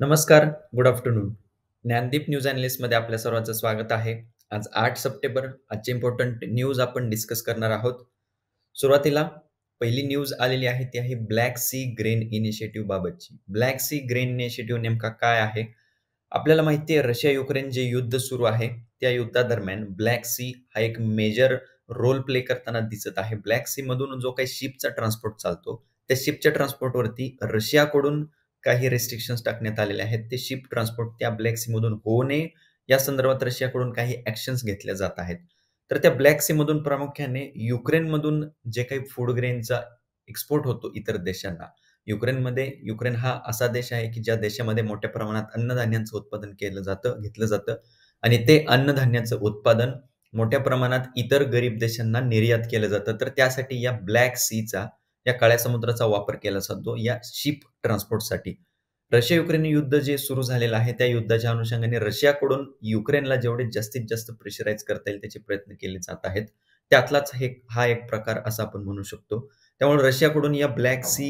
नमस्कार good afternoon Gyandeep news मध्ये आपल्या सर्वांचं स्वागत आहे आज आठ सप्टेंबर आजचे इम्पॉर्टंट न्यूज आपण डिस्कस करणार आहोत सुरुवातीला पहिली न्यूज आलेली आहे ती आहे ब्लॅक सी ग्रेन इनिशिएटिव्ह बाबतची ब्लॅक सी ग्रेन इनिशिएटिव्ह नेमका काय आहे आपल्याला माहिती आहे रशिया युक्रेन जे युद्ध सुरू आहे त्या युद्धादरम्यान ब्लॅक सी हा एक मेजर रोल प्ले करताना दिसत आहे ब्लॅक सी मधून जो काही शिपचा ट्रान्सपोर्ट चालतो त्या शिपच्या ट्रान्सपोर्टवरती रशियाकडून काही रेस्ट्रिक्शन्स टाकण्यात आलेले आहेत ते शिप ट्रान्सपोर्ट त्या ब्लॅक सीमधून होऊ नये या संदर्भात रशियाकडून काही ॲक्शन्स घेतल्या जात आहेत तर त्या ब्लॅक सीमधून प्रामुख्याने युक्रेनमधून जे काही फूड ग्रेनचा एक्सपोर्ट होतो इतर देशांना युक्रेनमध्ये युक्रेन हा असा देश आहे की ज्या देशामध्ये मोठ्या प्रमाणात अन्नधान्यांचं उत्पादन केलं जातं घेतलं जातं आणि ते अन्नधान्याचं उत्पादन मोठ्या प्रमाणात इतर गरीब देशांना निर्यात केलं जातं तर त्यासाठी या ब्लॅक सीचा या काळ्या समुद्राचा वापर केला जातो या शिप ट्रान्सपोर्टसाठी रशिया युक्रेन युद्ध जे सुरू झालेलं आहे त्या युद्धाच्या अनुषंगाने रशियाकडून युक्रेनला जेवढे जास्तीत जास्त प्रेशराईज करता येईल त्याचे प्रयत्न केले जात आहेत त्यातलाच हे हा एक प्रकार असा आपण म्हणू शकतो त्यामुळे रशियाकडून या ब्लॅक सी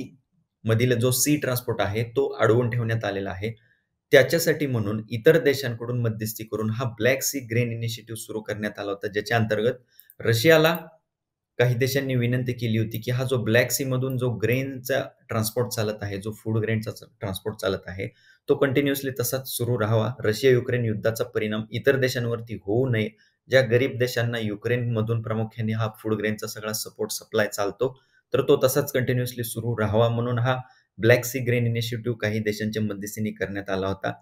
मधील जो सी ट्रान्सपोर्ट आहे तो अडवून ठेवण्यात आलेला आहे त्याच्यासाठी म्हणून इतर देशांकडून मध्यस्थी करून हा ब्लॅक सी ग्रेन इनिशिएटिव्ह सुरू करण्यात आला होता ज्याच्या अंतर्गत रशियाला काही देशांनी विनंती केली होती की हा जो ब्लॅक सी मधून जो ग्रेनचा ट्रान्सपोर्ट चालत आहे जो फूड ग्रेनचा ट्रान्सपोर्ट चालत आहे तो कंटिन्युअसली तसाच सुरू राहावा रशिया युक्रेन युद्धाचा परिणाम इतर देशांवरती होऊ नये ज्या गरीब देशांना युक्रेन मधून प्रामुख्याने हा फूड ग्रेनचा सगळा सपोर्ट सप्लाय चालतो तर तो तसाच कंटिन्युअसली सुरू राहावा म्हणून हा ब्लॅक सी ग्रेन इनिशिएटिव्ह काही देशांच्या मध्यस्थीने करण्यात आला होता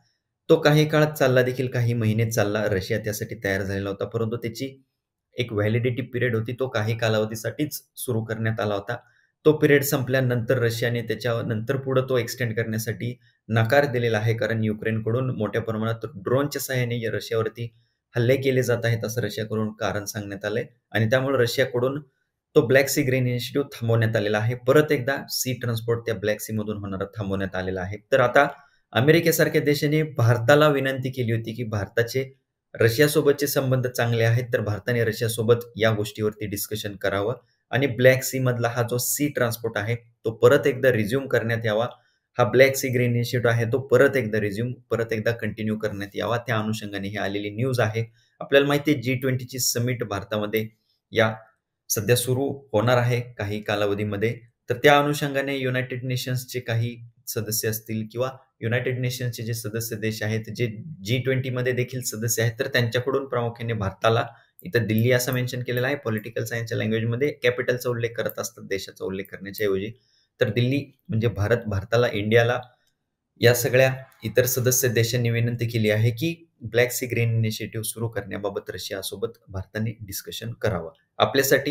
तो काही काळात चालला देखील काही महिने चालला रशिया त्यासाठी तयार झालेला होता परंतु त्याची एक व्हॅलिडिटी पिरियड होती तो काही कालावधीसाठीच सुरू करण्यात आला होता तो पिरियड संपल्यानंतर रशियाने त्याच्यानंतर पुढे तो एक्सटेंड करण्यासाठी नकार दिलेला आहे कारण युक्रेनकडून मोठ्या प्रमाणात ड्रोनच्या सहाय्याने रशियावरती हल्ले केले जात आहेत असं रशियाकडून कारण सांगण्यात आलंय आणि त्यामुळे रशियाकडून तो ब्लॅक सी ग्रीन इनिशिएटिव्ह थांबवण्यात आलेला आहे परत एकदा सी ट्रान्सपोर्ट त्या ब्लॅक सी मधून होणारा थांबवण्यात आलेला आहे तर आता अमेरिकेसारख्या देशाने भारताला विनंती केली होती की भारताचे रशियासोबतचे संबंध चांगले आहेत तर भारताने रशियासोबत या गोष्टीवरती डिस्कशन करावं आणि ब्लॅक सी मधला हा जो सी ट्रान्सपोर्ट आहे तो परत एकदा रिझ्युम करण्यात यावा हा ब्लॅक सी ग्रीन इनिशिएटिव्ह आहे तो परत एकदा रिझ्युम परत एकदा कंटिन्यू करण्यात यावा त्या अनुषंगाने ही आलेली न्यूज आहे आपल्याला माहिती आहे जी ट्वेंटीची समिट भारतामध्ये या सध्या सुरू होणार आहे काही कालावधीमध्ये तर त्या अनुषंगाने युनायटेड नेशन्सचे काही सदस्य असतील किंवा युनायटेड नेशन्सचे जे सदस्य देश आहेत जे जी ट्वेंटीमध्ये देखील सदस्य आहेत तर त्यांच्याकडून प्रामुख्याने भारताला इथं दिल्ली असं मेन्शन केलेलं आहे पॉलिटिकल सायन्सच्या लँग्वेजमध्ये कॅपिटलचा उल्लेख करत असतात देशाचा उल्लेख करण्याच्याऐवजी तर दिल्ली म्हणजे भारत भारताला इंडियाला या सगळ्या इतर सदस्य देशांनी विनंती केली आहे की ब्लॅक सी ग्रीन इनिशिएटिव्ह सुरू करण्याबाबत रशियासोबत भारताने डिस्कशन करावं आपल्यासाठी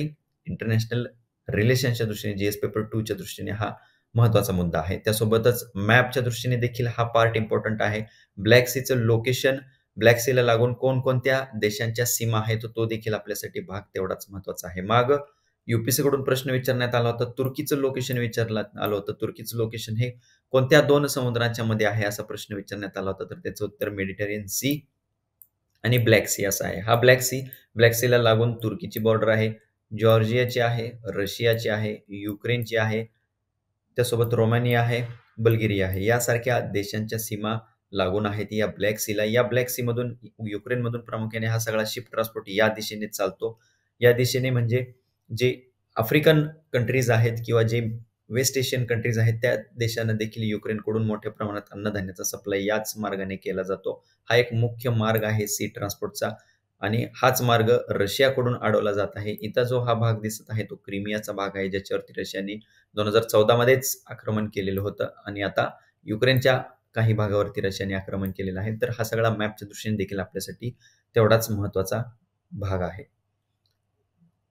इंटरनॅशनल रिलेशनच्या दृष्टीने जीएस पेपर टूच्या दृष्टीने हा महत्वाचा मुद्दा आहे त्यासोबतच मॅपच्या दृष्टीने देखील हा पार्ट इम्पॉर्टंट आहे ब्लॅक सीचं लोकेशन ब्लॅक सीला लागून कोणकोणत्या देशांच्या सीमा आहेत तो देखील आपल्यासाठी भाग तेवढाच महत्वाचा आहे माग कडून प्रश्न विचारण्यात आला होता तुर्कीचं लोकेशन विचारला आलं होतं तुर्कीचं लोकेशन हे कोणत्या दोन समुद्रांच्या मध्ये आहे असा प्रश्न विचारण्यात आला होता तर त्याचं उत्तर मेडिटेरियन सी आणि ब्लॅक सी असा आहे हा ब्लॅक सी ब्लॅक सीला लागून तुर्कीची बॉर्डर आहे जॉर्जियाची आहे रशियाची आहे युक्रेनची आहे त्यासोबत रोमानिया आहे बल्गेरिया आहे यासारख्या देशांच्या सीमा लागून आहेत या ब्लॅक सीला या ब्लॅक सीमधून युक्रेनमधून प्रामुख्याने हा सगळा शिप ट्रान्सपोर्ट या दिशेने चालतो या दिशेने म्हणजे जे आफ्रिकन कंट्रीज आहेत किंवा जे वेस्ट एशियन कंट्रीज आहेत त्या देशांना देखील युक्रेनकडून मोठ्या प्रमाणात अन्नधान्याचा सप्लाय याच मार्गाने केला जातो हा एक मुख्य मार्ग आहे सी ट्रान्सपोर्टचा आणि हाच मार्ग रशियाकडून अडवला जात आहे इथं जो हा भाग दिसत आहे तो क्रिमियाचा भाग आहे ज्याच्यावरती रशियाने दोन हजार चौदामध्येच आक्रमण केलेलं होतं आणि आता युक्रेनच्या काही भागावरती रशियाने आक्रमण केलेलं आहे तर हा सगळा मॅपच्या दृष्टीने देखील आपल्यासाठी तेवढाच महत्वाचा भाग आहे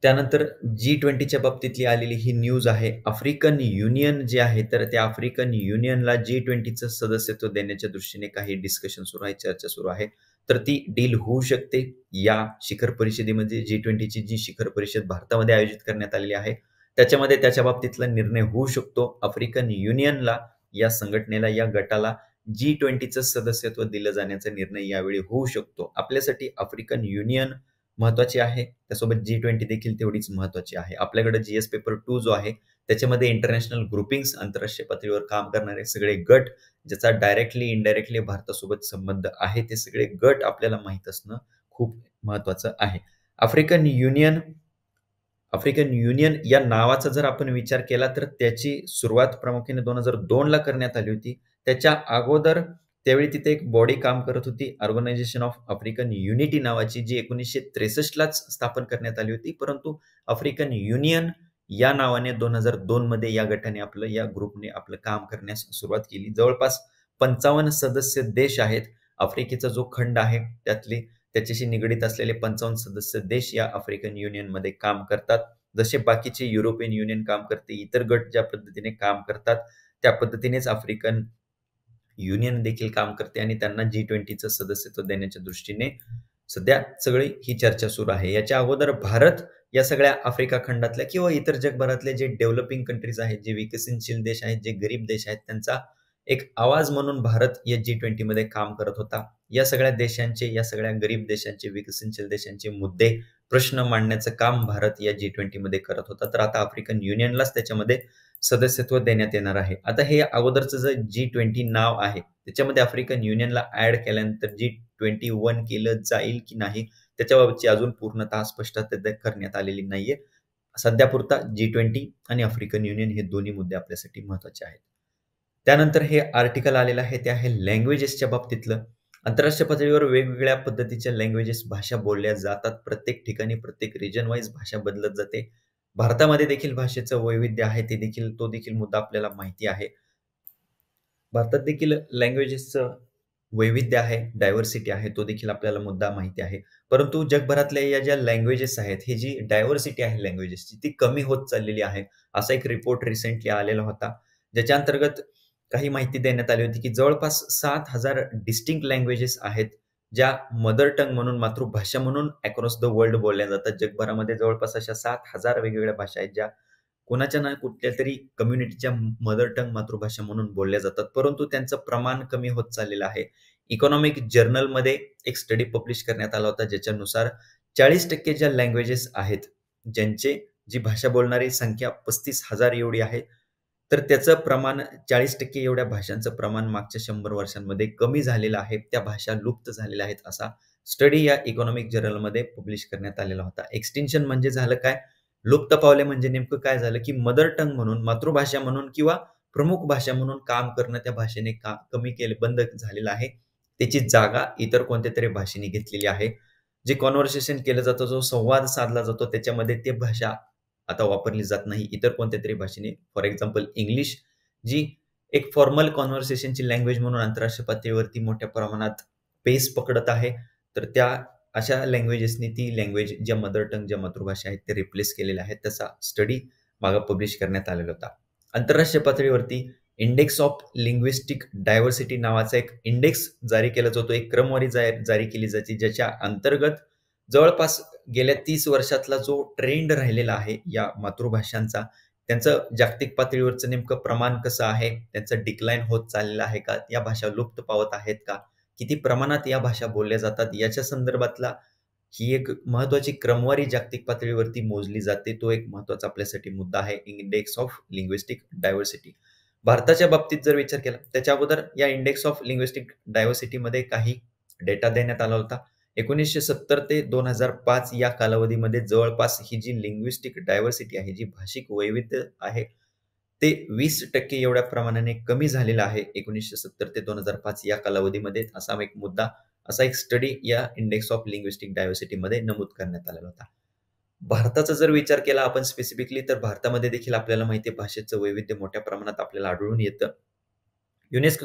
त्यानंतर जी ट्वेंटीच्या बाबतीतली आलेली ही न्यूज आहे आफ्रिकन युनियन जे आहे तर त्या आफ्रिकन युनियनला जी ट्वेंटीचं सदस्यत्व देण्याच्या दृष्टीने काही डिस्कशन सुरू आहे चर्चा सुरू आहे तर ती डील होऊ शकते या शिखर परिषदेमध्ये जी ट्वेंटीची जी शिखर परिषद भारतामध्ये आयोजित करण्यात आलेली आहे त्याच्यामध्ये त्याच्या बाबतीतला निर्णय होऊ शकतो आफ्रिकन युनियनला या संघटनेला या गटाला जी ट्वेंटीचं सदस्यत्व दिलं जाण्याचा निर्णय यावेळी होऊ शकतो आपल्यासाठी आफ्रिकन युनियन महत्वाची आहे त्यासोबत जी ट्वेंटी देखील तेवढीच महत्वाची आहे आपल्याकडे जीएस पेपर टू जो आहे त्याच्यामध्ये इंटरनॅशनल ग्रुपिंग्स आंतरराष्ट्रीय पातळीवर काम करणारे सगळे गट ज्याचा डायरेक्टली इनडायरेक्टली भारतासोबत संबंध आहे ते सगळे गट आपल्याला माहीत असणं खूप महत्वाचं आहे आफ्रिकन युनियन आफ्रिकन युनियन या नावाचा जर आपण विचार केला तर त्याची सुरुवात प्रामुख्याने दोन हजार दोनला करण्यात आली होती त्याच्या अगोदर त्यावेळी तिथे एक बॉडी काम करत होती ऑर्गनायझेशन ऑफ आफ्रिकन युनिटी नावाची जी एकोणीसशे त्रेसष्टलाच स्थापन करण्यात आली होती परंतु आफ्रिकन युनियन या नावाने दोन हजार दोन मध्ये या गटाने आपलं या ग्रुपने आपलं काम करण्यास सुरुवात केली जवळपास पंचावन्न सदस्य देश आहेत आफ्रिकेचा जो खंड आहे त्यातले त्याच्याशी निगडीत असलेले पंचावन्न सदस्य देश या आफ्रिकन युनियन मध्ये काम करतात जसे बाकीचे युरोपियन युनियन काम करते इतर गट ज्या पद्धतीने काम करतात त्या पद्धतीनेच आफ्रिकन युनियन देखील काम करते आणि त्यांना जी ट्वेंटीचं सदस्यत्व देण्याच्या दृष्टीने सध्या सगळी ही चर्चा सुरू आहे याच्या अगोदर भारत या सगळ्या आफ्रिका खंडातल्या किंवा इतर जगभरातले जे डेव्हलपिंग कंट्रीज आहेत जे विकसनशील देश आहेत जे गरीब देश आहेत त्यांचा एक आवाज म्हणून भारत या जी ट्वेंटीमध्ये काम करत होता या सगळ्या देशांचे या सगळ्या गरीब देशांचे विकसनशील देशांचे मुद्दे प्रश्न मांडण्याचं काम भारत या जी ट्वेंटीमध्ये करत होता तर आता आफ्रिकन युनियनलाच त्याच्यामध्ये सदस्यत्व देण्यात येणार आहे आता हे अगोदरचं जे जी ट्वेंटी नाव आहे त्याच्यामध्ये आफ्रिकन युनियनला ऍड केल्यानंतर जी ट्वेंटी वन केलं जाईल की नाही त्याच्या बाबतीत अजून पूर्णतः स्पष्टता करण्यात आलेली नाहीये सध्यापुरता जी ट्वेंटी आणि आफ्रिकन युनियन हे दोन्ही मुद्दे आपल्यासाठी महत्वाचे आहेत त्यानंतर हे आर्टिकल आलेलं आहे ते आहे लँग्वेजेसच्या बाबतीतलं आंतरराष्ट्रीय पातळीवर वेगवेगळ्या पद्धतीच्या लँग्वेजेस भाषा बोलल्या जातात प्रत्येक ठिकाणी प्रत्येक रिजन वाईज भाषा बदलत जाते भारतामध्ये देखील भाषेचं वैविध्य आहे ते देखील तो देखील मुद्दा आपल्याला माहिती आहे भारतात देखील लँग्वेजेसचं वैविध्य आहे डायव्हर्सिटी आहे तो देखील आपल्याला मुद्दा माहिती आहे परंतु जगभरातल्या या ज्या लँग्वेजेस आहेत ही जी डायव्हर्सिटी आहे लँग्वेजेसची ती कमी होत चाललेली आहे असा एक रिपोर्ट रिसेंटली आलेला होता ज्याच्या अंतर्गत काही माहिती देण्यात आली होती की जवळपास सात हजार डिस्टिंक्ट लँग्वेजेस आहेत ज्या मदर टंग म्हणून मातृभाषा म्हणून अक्रॉस द वर्ल्ड बोलल्या जातात जगभरामध्ये जवळपास अशा सात हजार वेगवेगळ्या भाषा आहेत ज्या कोणाच्या ना कुठल्या तरी कम्युनिटीच्या मदर टंग मातृभाषा म्हणून बोलल्या जातात परंतु त्यांचं प्रमाण कमी होत चाललेलं आहे इकॉनॉमिक जर्नलमध्ये एक स्टडी पब्लिश करण्यात आला होता ज्याच्यानुसार चाळीस टक्के ज्या लँग्वेजेस आहेत ज्यांचे जी भाषा बोलणारी संख्या पस्तीस हजार एवढी आहे तर त्याचं प्रमाण चाळीस टक्के एवढ्या भाषांचं प्रमाण मागच्या शंभर वर्षांमध्ये कमी झालेलं आहे त्या भाषा लुप्त झालेल्या आहेत असा स्टडी या इकॉनॉमिक जर्नलमध्ये पब्लिश करण्यात आलेला होता एक्सटेन्शन म्हणजे झालं काय लुप्त पावले म्हणजे नेमकं काय झालं की मदर टंग म्हणून मातृभाषा म्हणून किंवा प्रमुख भाषा म्हणून काम करणं त्या भाषेने का कमी केले बंद झालेलं आहे त्याची जागा इतर कोणत्या तरी भाषेने घेतलेली आहे जे कॉन्व्हर्सेशन केलं जातं जो संवाद साधला जातो त्याच्यामध्ये ते भाषा आता वापरली जात नाही इतर कोणत्या तरी भाषेने फॉर एक्झाम्पल इंग्लिश जी एक फॉर्मल कॉन्व्हर्सेशनची लँग्वेज म्हणून आंतरराष्ट्रीय पातळीवरती मोठ्या प्रमाणात पेस पकडत आहे तर त्या अशा लँग्वेजेसनी ती लँग्वेज ज्या मदर टंग ज्या मातृभाषा आहेत ते रिप्लेस केलेल्या आहेत तसा स्टडी मागं पब्लिश करण्यात आलेला होता आंतरराष्ट्रीय पातळीवरती इंडेक्स ऑफ लिंग्विस्टिक डायव्हर्सिटी नावाचा एक इंडेक्स जारी केला जातो एक क्रमवारी जारी केली जाते ज्याच्या अंतर्गत जवळपास गेल्या तीस वर्षातला जो ट्रेंड राहिलेला आहे या मातृभाषांचा त्यांचं जागतिक पातळीवरचं नेमकं प्रमाण कसं आहे त्यांचं डिक्लाईन होत चाललेलं आहे का या भाषा लुप्त पावत आहेत का किती प्रमाणात या भाषा बोलल्या जातात याच्या संदर्भातला ही एक महत्वाची क्रमवारी जागतिक पातळीवरती मोजली जाते तो एक महत्वाचा आपल्यासाठी मुद्दा आहे इंडेक्स ऑफ लिंग्विस्टिक डायव्हर्सिटी भारताच्या बाबतीत जर विचार केला त्याच्या अगोदर या इंडेक्स ऑफ लिंग्विस्टिक डायव्हर्सिटीमध्ये काही डेटा देण्यात आला होता एकोणीसशे सत्तर ते दोन हजार पाच या कालावधीमध्ये जवळपास ही जी लिंग्विस्टिक डायव्हर्सिटी आहे जी भाषिक वैविध्य आहे ते वीस टक्के एवढ्या प्रमाणाने कमी झालेलं आहे एकोणीसशे सत्तर ते दोन हजार पाच या कालावधीमध्ये असा एक मुद्दा असा एक स्टडी या इंडेक्स ऑफ लिंग्विस्टिक डायव्हर्सिटीमध्ये नमूद करण्यात आलेला होता भारताचा जर विचार केला आपण स्पेसिफिकली तर भारतामध्ये देखील आपल्याला माहिती आहे भाषेचं वैविध्य मोठ्या प्रमाणात आपल्याला आढळून येतं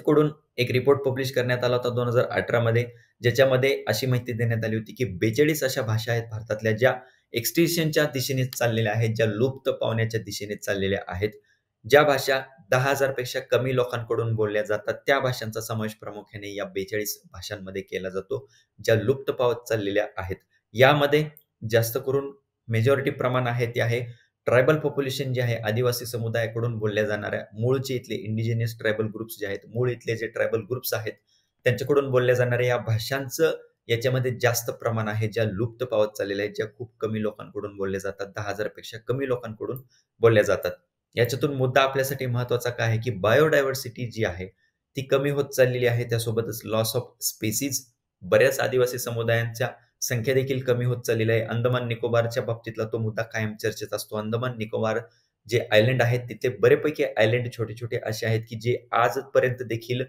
कडून एक रिपोर्ट पब्लिश करण्यात आला होता दोन हजार अठरामध्ये ज्याच्यामध्ये अशी माहिती देण्यात आली होती की बेचाळीस अशा भाषा आहेत भारतातल्या ज्या एक्सटेन्शनच्या दिशेने चाललेल्या आहेत ज्या लुप्त पावण्याच्या दिशेने चाललेल्या आहेत ज्या भाषा दहा हजारपेक्षा कमी लोकांकडून बोलल्या जातात त्या भाषांचा समावेश प्रामुख्याने या बेचाळीस भाषांमध्ये केला जातो ज्या लुप्त पावत चाललेल्या आहेत यामध्ये जास्त करून मेजॉरिटी प्रमाण आहे ते आहे ट्रायबल पॉप्युलेशन जे आहे आदिवासी समुदायाकडून बोलल्या जाणाऱ्या मूळचे इथले इंडिजिनियस ट्रायबल ग्रुप्स जे आहेत मूळ इथले जे ट्रायबल ग्रुप्स आहेत त्यांच्याकडून बोलल्या जाणाऱ्या या भाषांचं याच्यामध्ये जास्त प्रमाण आहे ज्या लुप्त पावत चाललेल्या आहेत ज्या खूप कमी लोकांकडून बोलल्या जातात दहा हजारपेक्षा कमी लोकांकडून बोलल्या जातात याच्यातून मुद्दा आपल्यासाठी महत्वाचा काय आहे की बायोडायव्हर्सिटी जी आहे ती कमी होत चाललेली आहे त्यासोबतच लॉस ऑफ स्पेसीज बऱ्याच आदिवासी समुदायांच्या संख्या देखील कमी होत चाललेली आहे अंदमान निकोबारच्या बाबतीतला तो मुद्दा कायम चर्चेत असतो अंदमान निकोबार जे आयलंड आहेत तिथे बरेपैकी आयलंड छोटे छोटे असे आहेत की जे आजपर्यंत देखील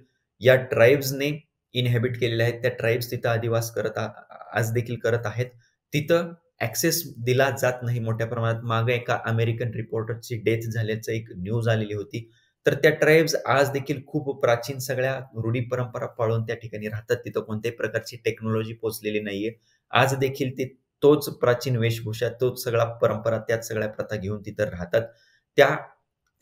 या ट्राईब्सने इनहॅबिट केलेले आहेत त्या ट्राईब्स तिथं आदिवास करत आज देखील करत आहेत तिथं ऍक्सेस दिला जात नाही मोठ्या प्रमाणात मागे एका अमेरिकन रिपोर्टरची डेथ झाल्याचं एक न्यूज आलेली होती तर त्या ट्राईब्स आज देखील खूप प्राचीन सगळ्या रूढी परंपरा पाळून त्या ठिकाणी राहतात तिथं कोणत्याही प्रकारची टेक्नॉलॉजी पोहोचलेली नाहीये आज देखील ते तोच प्राचीन वेशभूषा तोच सगळा परंपरा त्याच सगळ्या प्रथा घेऊन तिथं राहतात त्या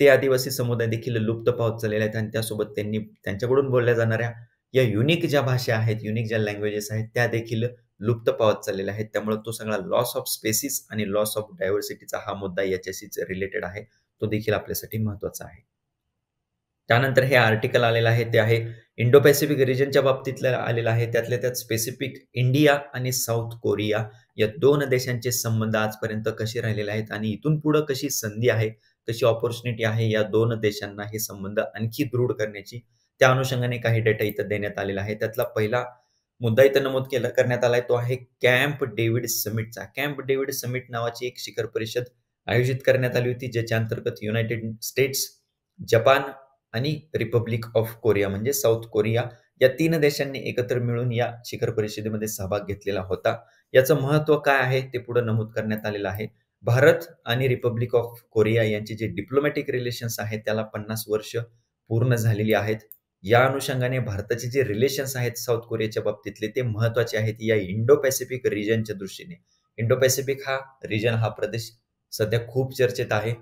ते आदिवासी समुदाय देखील लुप्त पावत चाललेले आहेत आणि त्यासोबत त्यांनी त्यांच्याकडून बोलल्या जाणाऱ्या या युनिक ज्या भाषा आहेत युनिक ज्या लँग्वेजेस आहेत त्या देखील लुप्त पावत चाललेला आहेत त्यामुळे तो सगळा लॉस ऑफ स्पेसिस आणि लॉस ऑफ डायव्हर्सिटीचा हा मुद्दा याच्याशीच रिलेटेड आहे तो देखील आपल्यासाठी महत्वाचा आहे त्यानंतर हे आर्टिकल आलेलं आहे ते आहे इंडो पॅसिफिक रिजनच्या बाबतीतलं आलेलं आहे त्यातल्या त्यात स्पेसिफिक इंडिया आणि साऊथ कोरिया या दोन देशांचे संबंध आजपर्यंत कसे राहिलेले आहेत आणि इथून पुढे कशी संधी आहे कशी ऑपॉर्च्युनिटी आहे या दोन देशांना हे संबंध आणखी दृढ करण्याची त्या अनुषंगाने काही डेटा इथं देण्यात आलेला आहे त्यातला पहिला मुद्दा इथं नमूद केला करण्यात आलाय तो आहे कॅम्प डेव्हिड समिटचा कॅम्प डेव्हिड समिट नावाची एक शिखर परिषद आयोजित करण्यात आली होती ज्याच्या अंतर्गत युनायटेड स्टेट्स जपान आणि रिपब्लिक ऑफ कोरिया म्हणजे साऊथ कोरिया या तीन देशांनी एकत्र मिळून या शिखर परिषदेमध्ये सहभाग घेतलेला होता याचं महत्व काय आहे ते पुढे नमूद करण्यात आलेलं आहे भारत आणि रिपब्लिक ऑफ कोरिया यांचे जे डिप्लोमॅटिक रिलेशन्स आहेत त्याला पन्नास वर्ष पूर्ण झालेली आहेत या अनुषंगाने भारताचे जे रिलेशन्स आहेत साऊथ कोरियाच्या बाबतीतले ते महत्वाचे आहेत या इंडो पॅसिफिक रिजनच्या दृष्टीने इंडो पॅसिफिक हा रिजन हा प्रदेश सध्या खूप चर्चेत आहे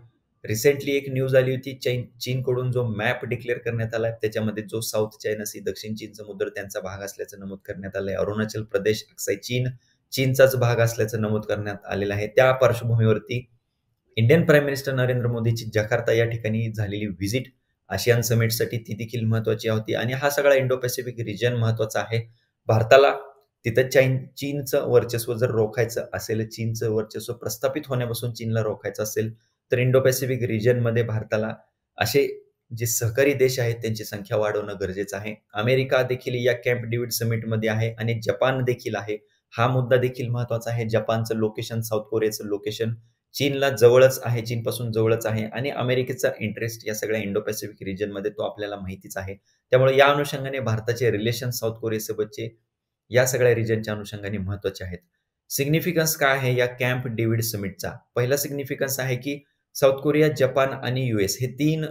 रिसेंटली एक न्यूज आली होती चीन चीनकडून जो मॅप डिक्लेअर करण्यात आला त्याच्यामध्ये जो साऊथ चायना सी दक्षिण चीन समुद्र त्यांचा भाग असल्याचं नमूद करण्यात आलंय आहे अरुणाचल प्रदेश अक्षय चीन चीनचाच भाग असल्याचं नमूद करण्यात आलेला आहे त्या पार्श्वभूमीवरती इंडियन प्राईम मिनिस्टर नरेंद्र मोदीची जकार्ता या ठिकाणी झालेली व्हिजिट आशियान समिटसाठी ती देखील महत्वाची होती आणि हा सगळा इंडो पॅसिफिक रिजन महत्वाचा आहे भारताला तिथं चीनचं वर्चस्व जर रोखायचं असेल चीनचं वर्चस्व प्रस्थापित होण्यापासून चीनला रोखायचं असेल तर इंडो पॅसिफिक मध्ये भारताला असे जे सहकारी देश आहेत त्यांची संख्या वाढवणं गरजेचं आहे अमेरिका देखील या कॅम्प समिट समिटमध्ये आहे आणि जपान देखील आहे हा मुद्दा देखील महत्वाचा आहे जपानचं लोकेशन साऊथ कोरियाचं लोकेशन चीनला जवळच आहे चीनपासून जवळच आहे आणि अमेरिकेचा इंटरेस्ट या सगळ्या इंडो पॅसिफिक रिजनमध्ये तो आपल्याला माहितीच आहे त्यामुळे या अनुषंगाने भारताचे रिलेशन साऊथ कोरियासोबतचे या सगळ्या रिजनच्या अनुषंगाने महत्वाचे आहेत सिग्निफिकन्स काय आहे या कॅम्प डेव्हिड समिटचा पहिला सिग्निफिकन्स आहे की साऊथ कोरिया जपान आणि युएस हे तीन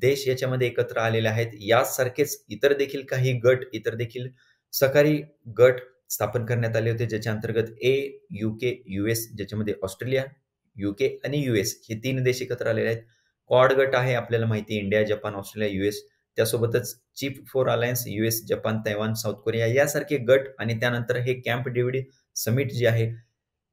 देश याच्यामध्ये एकत्र आलेले आहेत यासारखेच इतर देखील काही गट इतर देखील सकारी गट स्थापन करण्यात आले होते ज्याच्या अंतर्गत ए युके युएस ज्याच्यामध्ये ऑस्ट्रेलिया युके आणि युएस हे तीन देश एकत्र आलेले आहेत क्वाड गट आहे आपल्याला माहिती इंडिया जपान ऑस्ट्रेलिया युएस त्यासोबतच chip four alliance US Japan Taiwan South Korea यासारखे गट आणि त्यानंतर हे कॅम्प डेव्हिड समिट जे आहे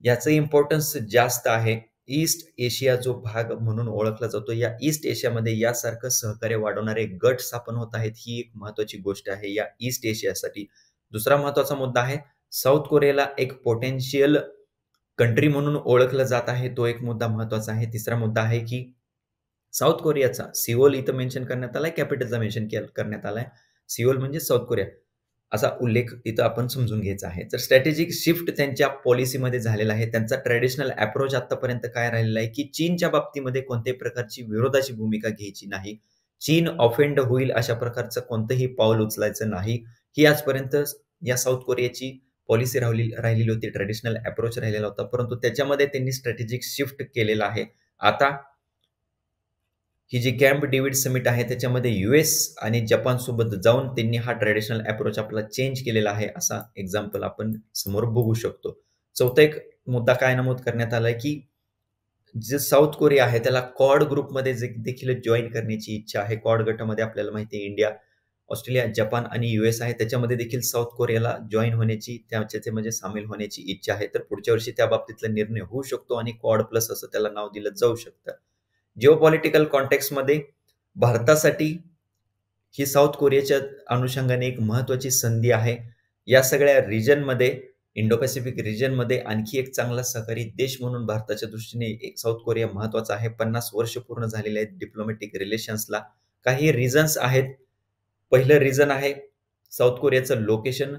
याचं इम्पॉर्टन्स जास्त आहे ईस्ट एशिया जो भाग म्हणून ओळखला जातो या ईस्ट एशियामध्ये यासारखं सहकार्य वाढवणारे गट स्थापन होत आहेत ही एक महत्वाची गोष्ट आहे या ईस्ट एशियासाठी दुसरा महत्वाचा मुद्दा आहे साऊथ कोरियाला एक पोटेन्शियल कंट्री म्हणून ओळखला जात आहे तो एक मुद्दा महत्वाचा आहे तिसरा मुद्दा आहे की साऊथ कोरियाचा सिओल इथं मेन्शन करण्यात आलाय कॅपिटलचा मेन्शन करण्यात आलाय सिओल म्हणजे साऊथ कोरिया असा उल्लेख इथं आपण समजून घ्यायचा आहे तर स्ट्रॅटेजिक शिफ्ट त्यांच्या पॉलिसीमध्ये झालेला आहे त्यांचा ट्रॅडिशनल अप्रोच आतापर्यंत काय राहिलेला आहे की चीनच्या बाबतीमध्ये कोणत्याही प्रकारची विरोधाची भूमिका घ्यायची नाही चीन ऑफेंड होईल अशा प्रकारचं कोणतंही पाऊल उचलायचं नाही ही आजपर्यंत या साऊथ कोरियाची पॉलिसी राहिली राहिलेली होती ट्रेडिशनल अप्रोच राहिलेला होता परंतु त्याच्यामध्ये त्यांनी स्ट्रॅटेजिक शिफ्ट केलेला आहे आता ही जी कॅम्प डेव्हिड समिट आहे त्याच्यामध्ये युएस आणि जपान सोबत जाऊन त्यांनी हा ट्रॅडिशनल अप्रोच आपला चेंज केलेला आहे असा एक्झाम्पल आपण समोर बघू शकतो चौथा एक मुद्दा काय नमूद करण्यात आलाय की जे साऊथ कोरिया आहे त्याला कॉड ग्रुपमध्ये देखील जॉईन करण्याची इच्छा आहे कॉड गटामध्ये आपल्याला माहिती आहे इंडिया ऑस्ट्रेलिया जपान आणि युएस आहे त्याच्यामध्ये देखील साऊथ कोरियाला जॉईन होण्याची त्याच्या म्हणजे सामील होण्याची इच्छा आहे तर पुढच्या वर्षी त्या बाबतीतला निर्णय होऊ शकतो आणि क्वाड प्लस असं त्याला नाव दिलं जाऊ शकतं जिओपॉलिटिकल कॉन्टेक्समध्ये भारतासाठी ही साऊथ कोरियाच्या अनुषंगाने एक महत्त्वाची संधी आहे या सगळ्या रिजनमध्ये इंडो पॅसिफिक रिजनमध्ये आणखी एक चांगला सहकारी देश म्हणून भारताच्या दृष्टीने एक साऊथ कोरिया महत्त्वाचा आहे पन्नास वर्ष पूर्ण झालेले आहेत डिप्लोमॅटिक रिलेशन्सला काही रिझन्स आहेत पहिलं रिझन आहे साऊथ कोरियाचं लोकेशन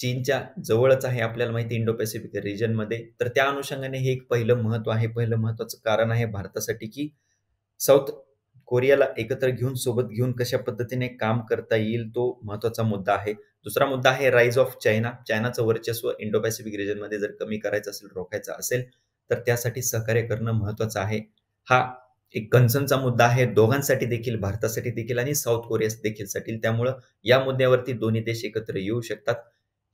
चीनच्या जवळच आहे आपल्याला माहिती इंडो पॅसिफिक रिजनमध्ये तर त्या अनुषंगाने हे एक पहिलं महत्व आहे पहिलं महत्वाचं कारण आहे भारतासाठी की साऊथ कोरियाला एकत्र घेऊन सोबत घेऊन कशा पद्धतीने काम करता येईल तो महत्वाचा मुद्दा आहे दुसरा मुद्दा आहे राईज ऑफ चायना चायनाचं वर्चस्व इंडो पॅसिफिक रिजनमध्ये जर कमी करायचं असेल रोखायचं असेल तर त्यासाठी सहकार्य करणं महत्वाचं आहे हा एक कन्सर्नचा मुद्दा आहे दोघांसाठी देखील भारतासाठी देखील आणि साऊथ कोरिया देखील साठी त्यामुळं या मुद्द्यावरती दोन्ही देश एकत्र येऊ शकतात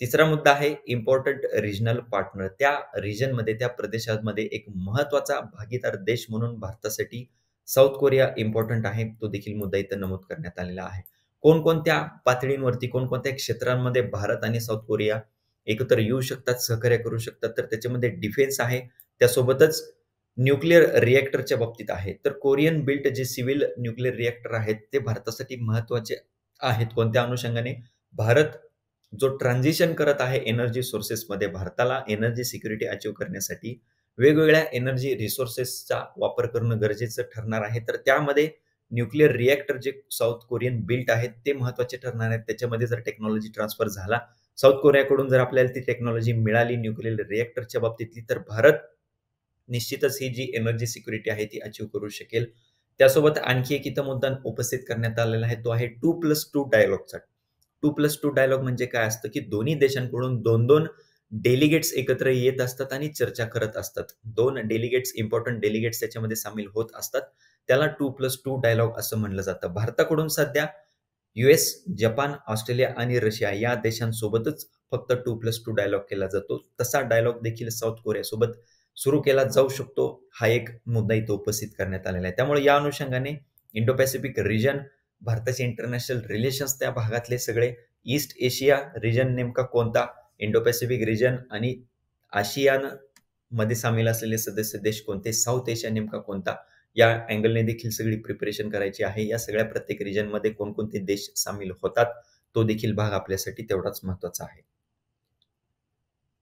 तिसरा मुद्दा आहे इम्पॉर्टंट रिजनल पार्टनर त्या रिजनमध्ये त्या प्रदेशामध्ये एक महत्वाचा भागीदार देश म्हणून भारतासाठी साऊथ कोरिया इम्पॉर्टंट आहे तो देखील मुद्दा इथं नमूद करण्यात आलेला आहे कोणकोणत्या पातळींवरती कोणकोणत्या क्षेत्रांमध्ये भारत आणि साऊथ कोरिया एकत्र येऊ शकतात सहकार्य करू शकतात तर त्याच्यामध्ये डिफेन्स आहे त्यासोबतच न्यूक्लिअर रिएक्टरच्या बाबतीत आहे तर कोरियन बिल्ट जे सिव्हिल न्यूक्लिअर रिएक्टर आहेत ते भारतासाठी महत्वाचे आहेत कोणत्या अनुषंगाने भारत जो ट्रान्झिशन करत आहे एनर्जी सोर्सेसमध्ये भारताला एनर्जी सिक्युरिटी अचीव करण्यासाठी वेगवेगळ्या एनर्जी रिसोर्सेसचा वापर करणं गरजेचं ठरणार आहे तर त्यामध्ये न्यूक्लिअर रिएक्टर जे साऊथ कोरियन बिल्ट आहेत ते महत्वाचे ठरणार आहेत त्याच्यामध्ये जर टेक्नॉलॉजी ट्रान्सफर झाला साऊथ कोरियाकडून जर आपल्याला ती टेक्नॉलॉजी मिळाली न्यूक्लिअर रिएक्टरच्या बाबतीतली तर भारत निश्चितच ही जी एनर्जी सिक्युरिटी आहे ती अचीव करू शकेल त्यासोबत आणखी एक इथं मुद्दा उपस्थित करण्यात आलेला आहे तो आहे टू प्लस टू डायलॉगचा टू प्लस टू डायलॉग म्हणजे काय असतं की दोन्ही देशांकडून दोन दोन डेलिगेट्स एकत्र येत असतात आणि चर्चा करत असतात दोन डेलिगेट्स इम्पॉर्टंट डेलिगेट्स त्याच्यामध्ये सामील होत असतात त्याला टू प्लस टू डायलॉग असं म्हणलं जातं भारताकडून सध्या युएस जपान ऑस्ट्रेलिया आणि रशिया या देशांसोबतच फक्त टू प्लस टू डायलॉग केला जातो तसा डायलॉग देखील साऊथ कोरियासोबत सुरू केला जाऊ शकतो हा एक मुद्दा इथं उपस्थित करण्यात आलेला आहे त्यामुळे या अनुषंगाने इंडो पॅसिफिक रिजन भारताचे इंटरनॅशनल रिलेशन्स त्या भागातले सगळे ईस्ट एशिया रिजन नेमका कोणता इंडो पॅसिफिक रिजन आणि आशियान मध्ये सामील असलेले सदस्य देश कोणते साऊथ एशिया नेमका कोणता या अँगलने देखील सगळी प्रिपरेशन करायची आहे या सगळ्या प्रत्येक रिजनमध्ये कोणकोणते देश सामील होतात तो देखील भाग आपल्यासाठी तेवढाच महत्वाचा आहे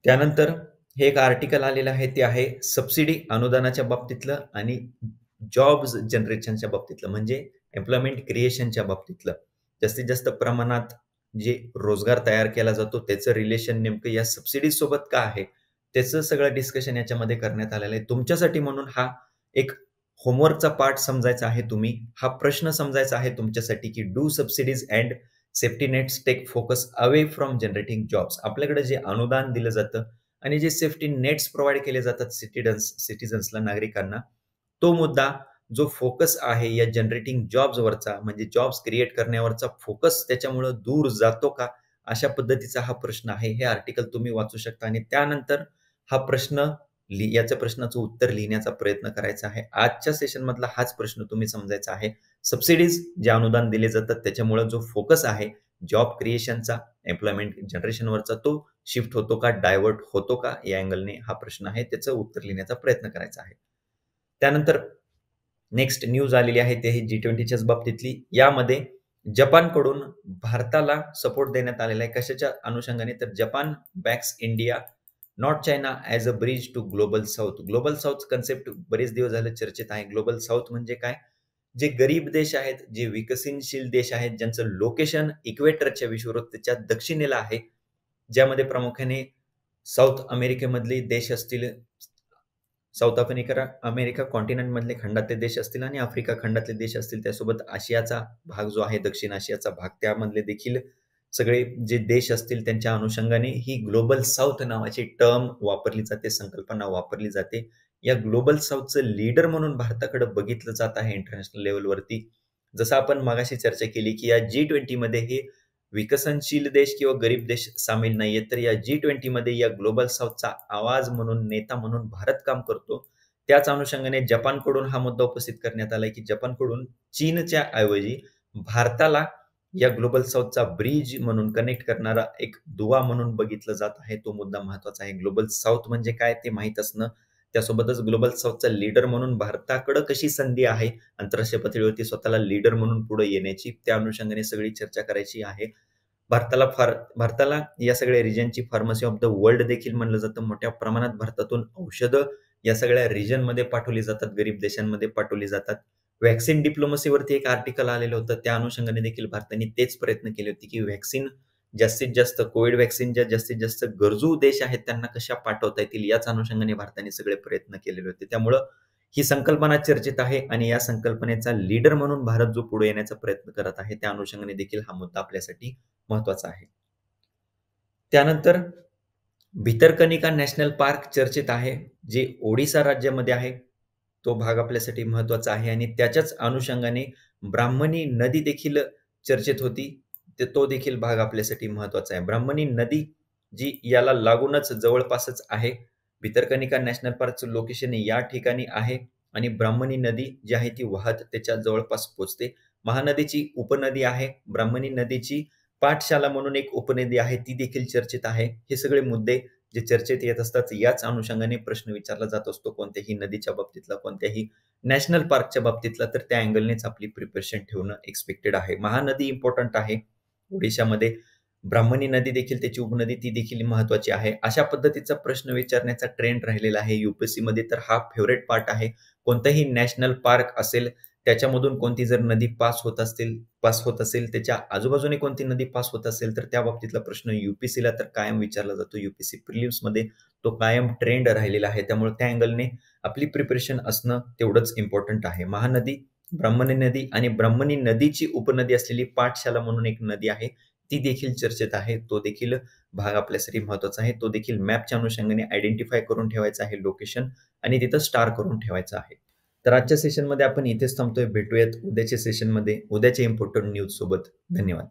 त्यानंतर हे एक आर्टिकल आलेलं आहे ते आहे सबसिडी अनुदानाच्या बाबतीतलं आणि जॉब्स जनरेशनच्या बाबतीतलं म्हणजे एम्प्लॉयमेंट क्रिएशनच्या बाबतीतलं जास्तीत जास्त प्रमाणात जे रोजगार तयार केला जातो त्याचं रिलेशन नेमकं या सबसिडी सोबत का आहे त्याचं सगळं डिस्कशन याच्यामध्ये करण्यात आलेलं आहे तुमच्यासाठी म्हणून हा एक होमवर्कचा पार्ट समजायचा आहे तुम्ही हा प्रश्न समजायचा आहे तुमच्यासाठी की do subsidies and safety nets take focus away from generating jobs आपल्याकडे जे अनुदान दिलं जातं आणि जे सेफ्टी नेट्स प्रोव्हाइड केले जातात सिटीजन्स सिटीजन्सला नागरिकांना तो मुद्दा जो फोकस आहे या जनरेटिंग जॉब्सवरचा म्हणजे जॉब्स क्रिएट करण्यावरचा फोकस त्याच्यामुळे दूर जातो का अशा पद्धतीचा हा प्रश्न आहे हे आर्टिकल तुम्ही वाचू शकता आणि त्यानंतर हा प्रश्न याच्या प्रश्नाचं उत्तर लिहिण्याचा प्रयत्न करायचा आहे आजच्या सेशन मधला हाच प्रश्न तुम्ही समजायचा आहे सबसिडीज जे अनुदान दिले जातात त्याच्यामुळे जो फोकस आहे जॉब क्रिएशनचा एम्प्लॉयमेंट जनरेशनवरचा तो शिफ्ट होतो का डायव्हर्ट होतो का या अँगलने हा प्रश्न आहे त्याचं उत्तर लिहिण्याचा प्रयत्न करायचा आहे त्यानंतर नेक्स्ट न्यूज आलेली आहे ते जी ट्वेंटीच्याच बाबतीतली यामध्ये जपानकडून भारताला सपोर्ट देण्यात आलेला आहे कशाच्या अनुषंगाने तर Japan backs India not China as a bridge to Global South Global South concept बरेच दिवस झाले चर्चेत आहे ग्लोबल साऊथ म्हणजे काय जे गरीब देश आहेत जे विकसनशील देश आहेत ज्यांचं लोकेशन इक्वेटरच्या विश्ववृत्तच्या दक्षिणेला आहे ज्यामध्ये प्रामुख्याने साऊथ अमेरिकेमधले देश असतील साऊथ अमेरिका अमेरिका कॉन्टिनेंटमधले खंडातले देश असतील आणि आफ्रिका खंडातले देश असतील त्यासोबत आशियाचा भाग जो आहे दक्षिण आशियाचा भाग त्यामधले देखील सगळे जे देश असतील त्यांच्या अनुषंगाने ही ग्लोबल साऊथ नावाची टर्म वापरली जाते संकल्पना वापरली जाते या ग्लोबल साऊथचं लीडर म्हणून भारताकडे बघितलं जात आहे इंटरनॅशनल लेवलवरती जसं आपण मागाशी चर्चा केली की या जी ट्वेंटीमध्ये हे विकसनशील देश किंवा गरीब देश सामील नाहीयेत तर या जी ट्वेंटीमध्ये या ग्लोबल साऊथचा आवाज म्हणून नेता म्हणून भारत काम करतो त्याच अनुषंगाने जपानकडून हा मुद्दा उपस्थित करण्यात आलाय की जपानकडून चीनच्या ऐवजी भारताला या ग्लोबल साऊथचा ब्रिज म्हणून कनेक्ट करणारा एक दुवा म्हणून बघितलं जात आहे तो मुद्दा महत्वाचा आहे ग्लोबल साऊथ म्हणजे काय ते माहीत असणं त्यासोबतच ग्लोबल साऊथचा लीडर म्हणून भारताकडं कशी संधी आहे आंतरराष्ट्रीय पातळीवरती स्वतःला लीडर म्हणून पुढे येण्याची त्या अनुषंगाने सगळी चर्चा करायची आहे भारताला फार भारताला या सगळ्या रिजनची फार्मसी ऑफ द वर्ल्ड देखील म्हणलं जातं मोठ्या प्रमाणात भारतातून औषधं या सगळ्या रिजनमध्ये पाठवली जातात गरीब देशांमध्ये पाठवली जातात व्हॅक्सिन डिप्लोमसीवरती एक आर्टिकल आलेलं होतं त्या अनुषंगाने देखील भारताने तेच प्रयत्न केले होते की व्हॅक्सिन जास्तीत जास्त कोविड व्हॅक्सिनच्या जास्तीत जास्त गरजू देश आहेत त्यांना कशा पाठवता येतील याच अनुषंगाने भारताने सगळे प्रयत्न केलेले होते त्यामुळं ही संकल्पना चर्चेत आहे आणि या संकल्पनेचा लीडर म्हणून भारत जो पुढे येण्याचा प्रयत्न करत आहे त्या अनुषंगाने देखील हा मुद्दा आपल्यासाठी महत्वाचा आहे त्यानंतर भितरकनिका नॅशनल पार्क चर्चेत आहे जे ओडिसा राज्यामध्ये आहे तो भाग आपल्यासाठी महत्वाचा आहे आणि त्याच्याच अनुषंगाने ब्राह्मणी नदी देखील चर्चेत होती ते तो देखील भाग आपल्यासाठी महत्वाचा आहे ब्राह्मणी नदी जी याला लागूनच जवळपासच आहे भितरकनिका नॅशनल पार्कचं लोकेशन या ठिकाणी आहे आणि ब्राह्मणी नदी जी आहे ती वाहत त्याच्या जवळपास पोचते महानदीची उपनदी आहे ब्राह्मणी नदीची पाठशाला म्हणून एक उपनदी आहे ती देखील चर्चेत आहे हे सगळे मुद्दे जे चर्चेत येत असतात याच अनुषंगाने प्रश्न विचारला जात असतो कोणत्याही नदीच्या बाबतीतला कोणत्याही नॅशनल पार्कच्या बाबतीतला तर त्या अँगलनेच आपली प्रिपरेशन ठेवणं एक्सपेक्टेड आहे महानदी इम्पॉर्टंट आहे ओडिशामध्ये ब्राह्मणी नदी देखील त्याची उपनदी ती देखील महत्वाची आहे अशा पद्धतीचा प्रश्न विचारण्याचा ट्रेंड राहिलेला आहे युपीएससी मध्ये तर हा फेवरेट पार्ट आहे कोणताही नॅशनल पार्क असेल त्याच्यामधून कोणती जर नदी पास होत असतील पास होत असेल त्याच्या आजूबाजूने कोणती नदी पास होत असेल तर त्या बाबतीतला प्रश्न ला तर कायम विचारला जातो युपीसी प्रिलिम्स मध्ये तो कायम ट्रेंड राहिलेला आहे त्यामुळे त्या अँगलने आपली प्रिपरेशन असणं तेवढंच इम्पॉर्टंट आहे महानदी ब्राह्मणी नदी आणि ब्राह्मणी नदीची उपनदी असलेली पाठशाला म्हणून एक नदी आहे ती देखील चर्चेत आहे तो देखील भाग आपल्यासाठी महत्वाचा आहे तो देखील मॅपच्या अनुषंगाने आयडेंटिफाय करून ठेवायचा आहे लोकेशन आणि तिथं स्टार करून ठेवायचा आहे तर आजच्या सेशनमध्ये आपण इथेच थांबतोय भेटूयात उद्याच्या सेशनमध्ये उद्याच्या इम्पॉर्टंट न्यूज सोबत धन्यवाद